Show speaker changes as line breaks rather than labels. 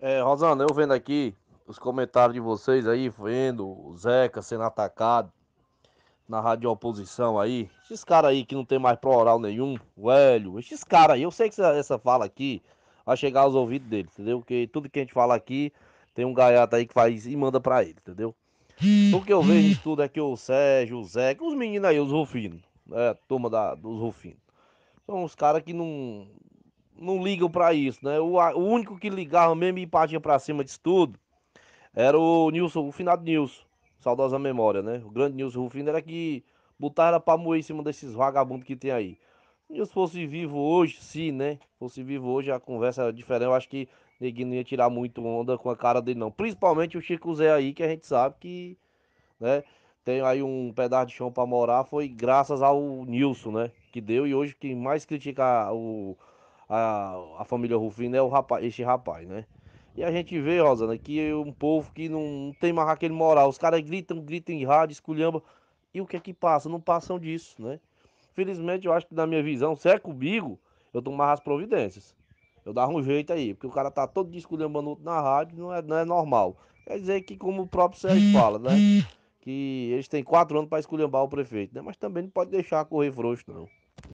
É, Rosana, eu vendo aqui os comentários de vocês aí, vendo o Zeca sendo atacado na rádio oposição aí. Esses caras aí que não tem mais pro oral nenhum, velho. Esses caras aí, eu sei que essa, fala aqui vai chegar aos ouvidos dele, entendeu? Porque tudo que a gente fala aqui tem um gaiato aí que faz e manda pra ele, entendeu? O que eu vejo isso tudo é que o Sérgio, o Zeca, os meninos aí, os Rufino, né? Turma da, dos Rufino, São os caras que não, não ligam para isso, né? O, o, único que ligava mesmo e partia para cima disso tudo era o Nilson, o finado Nilson, saudosa memória, né? O grande Nilson Rufino era que botava para moer em cima desses vagabundos que tem aí. Nilson se fosse vivo hoje, sim, né? fosse vivo hoje, a conversa era diferente. Eu acho que Neguinho não ia tirar muito onda com a cara dele, não. Principalmente o Chico Zé aí, que a gente sabe que, né? Tem aí um pedaço de chão para morar. Foi graças ao Nilson, né? Que deu. E hoje quem mais critica o, a, a família Rufino é o rapaz, este rapaz, né? E a gente vê, Rosana, que um povo que não tem mais aquele moral. Os caras gritam, gritam em rádio, esculhamba. E o que é que passa? Não passam disso, né? Felizmente, eu acho que na minha visão, se é comigo, eu tomava as providências. Eu dava um jeito aí, porque o cara tá todo outro na rádio, não é, não é normal. Quer dizer que, como o próprio Sérgio fala, né? Que eles têm quatro anos para esculhambar o prefeito, né? Mas também não pode deixar correr frouxo, não.